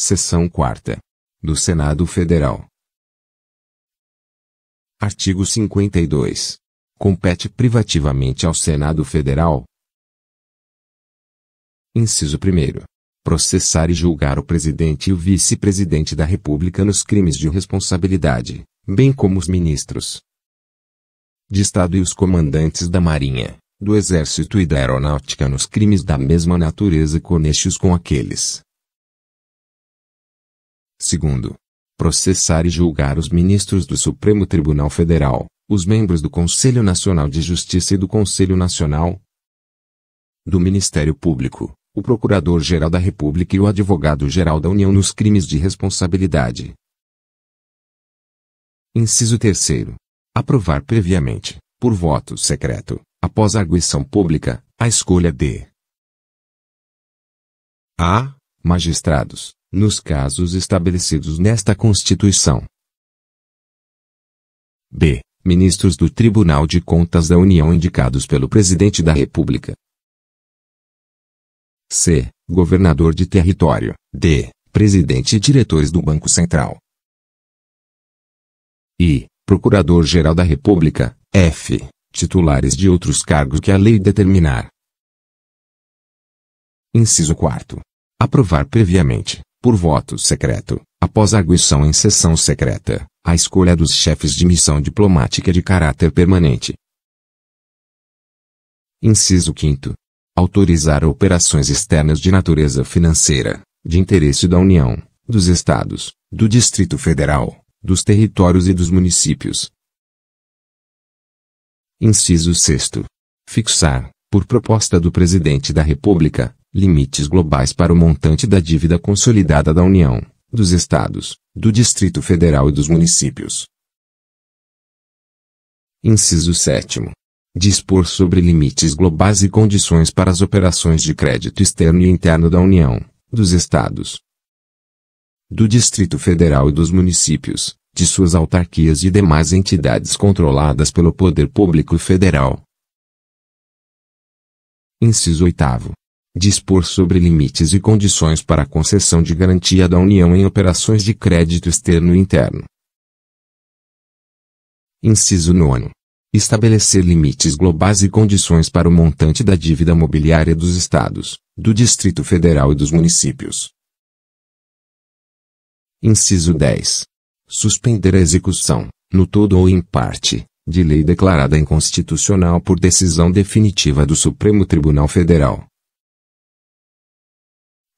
Seção 4. Do Senado Federal. Artigo 52. Compete privativamente ao Senado Federal. Inciso 1. Processar e julgar o presidente e o vice-presidente da República nos crimes de responsabilidade, bem como os ministros de Estado e os comandantes da Marinha, do Exército e da Aeronáutica nos crimes da mesma natureza conexos com aqueles Segundo, processar e julgar os ministros do Supremo Tribunal Federal, os membros do Conselho Nacional de Justiça e do Conselho Nacional do Ministério Público, o Procurador-Geral da República e o Advogado-Geral da União nos crimes de responsabilidade. Inciso 3. Aprovar previamente, por voto secreto, após arguição pública, a escolha de a. Magistrados, nos casos estabelecidos nesta Constituição. B. Ministros do Tribunal de Contas da União indicados pelo Presidente da República. C. Governador de território. D. Presidente e diretores do Banco Central. I. Procurador-Geral da República. F. Titulares de outros cargos que a lei determinar. Inciso 4. Aprovar previamente, por voto secreto, após arguição em sessão secreta, a escolha dos chefes de missão diplomática de caráter permanente. Inciso 5. Autorizar operações externas de natureza financeira, de interesse da União, dos Estados, do Distrito Federal, dos territórios e dos municípios. Inciso 6. Fixar, por proposta do Presidente da República, limites globais para o montante da dívida consolidada da União, dos Estados, do Distrito Federal e dos municípios. Inciso 7. Dispor sobre limites globais e condições para as operações de crédito externo e interno da União, dos Estados, do Distrito Federal e dos municípios, de suas autarquias e demais entidades controladas pelo Poder Público Federal. Inciso 8 dispor sobre limites e condições para a concessão de garantia da União em operações de crédito externo e interno. Inciso 9. Estabelecer limites globais e condições para o montante da dívida mobiliária dos Estados, do Distrito Federal e dos municípios. Inciso 10. Suspender a execução, no todo ou em parte, de lei declarada inconstitucional por decisão definitiva do Supremo Tribunal Federal,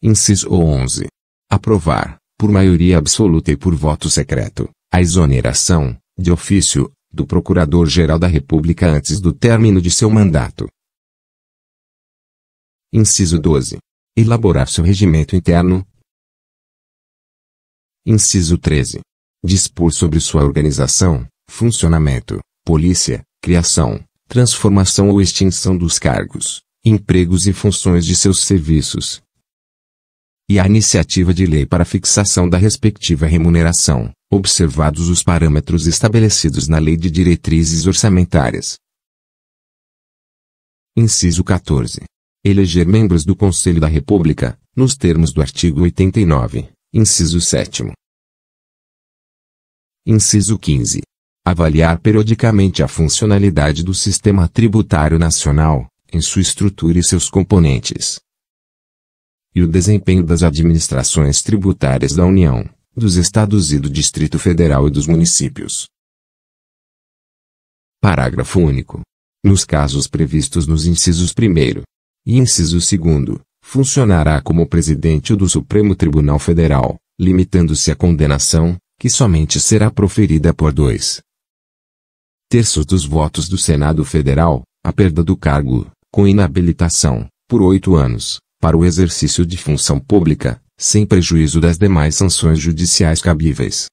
Inciso 11. Aprovar, por maioria absoluta e por voto secreto, a exoneração, de ofício, do Procurador-Geral da República antes do término de seu mandato. Inciso 12. Elaborar seu regimento interno. Inciso 13. Dispor sobre sua organização, funcionamento, polícia, criação, transformação ou extinção dos cargos, empregos e funções de seus serviços, e a iniciativa de lei para fixação da respectiva remuneração, observados os parâmetros estabelecidos na Lei de Diretrizes Orçamentárias. Inciso 14. Eleger membros do Conselho da República, nos termos do artigo 89, inciso 7. Inciso 15. Avaliar periodicamente a funcionalidade do sistema tributário nacional, em sua estrutura e seus componentes, e o desempenho das administrações tributárias da União, dos Estados e do Distrito Federal e dos municípios. Parágrafo único. Nos casos previstos nos incisos 1 e inciso 2, funcionará como presidente do Supremo Tribunal Federal, limitando-se à condenação, que somente será proferida por dois terços dos votos do Senado Federal, a perda do cargo, com inabilitação, por oito anos, para o exercício de função pública, sem prejuízo das demais sanções judiciais cabíveis.